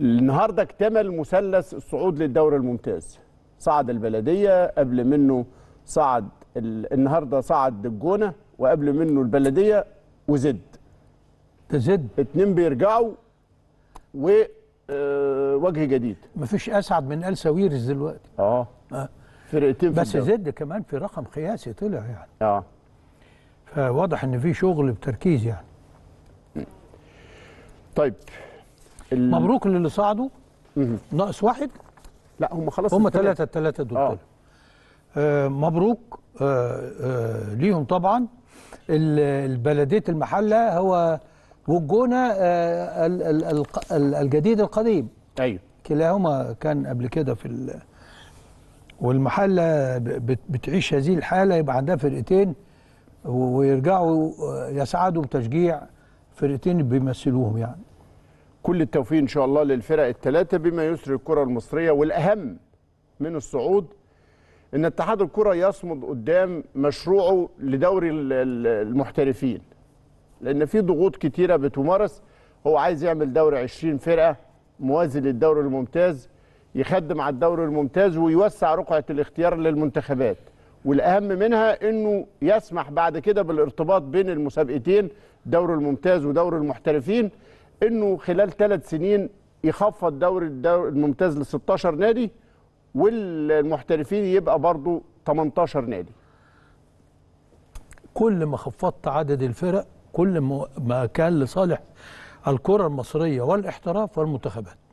النهارده اكتمل مثلث الصعود للدوري الممتاز صعد البلديه قبل منه صعد ال... النهارده صعد الجونه وقبل منه البلديه وزد تزد اتنين بيرجعوا و آه، وجه جديد مفيش اسعد من ال ساويرس دلوقتي اه, آه. فرقتين بس في زد كمان في رقم قياسي طلع يعني اه فواضح ان في شغل بتركيز يعني طيب مبروك للي صعدوا ناقص واحد لا هم خلاص هم ثلاثه الثلاثه دول آه. آه مبروك آه آه ليهم طبعا البلديه المحله هو والجونه آه الجديد القديم ايوه كلاهما كان قبل كده في والمحله بتعيش هذه الحاله يبقى عندها فرقتين ويرجعوا آه، يسعدوا بتشجيع فرقتين بيمثلوهم يعني كل التوفيق ان شاء الله للفرق الثلاثه بما يسر الكره المصريه والاهم من الصعود ان اتحاد الكره يصمد قدام مشروعه لدوري المحترفين لان في ضغوط كتيره بتمارس هو عايز يعمل دوري 20 فرقه موازي للدوري الممتاز يخدم على الدوري الممتاز ويوسع رقعه الاختيار للمنتخبات والاهم منها انه يسمح بعد كده بالارتباط بين المسابقتين دوري الممتاز ودوري المحترفين انه خلال ثلاث سنين يخفض دوري الدوري الممتاز ل 16 نادي والمحترفين يبقى برضه 18 نادي كل ما خفضت عدد الفرق كل ما كان لصالح الكره المصريه والاحتراف والمنتخبات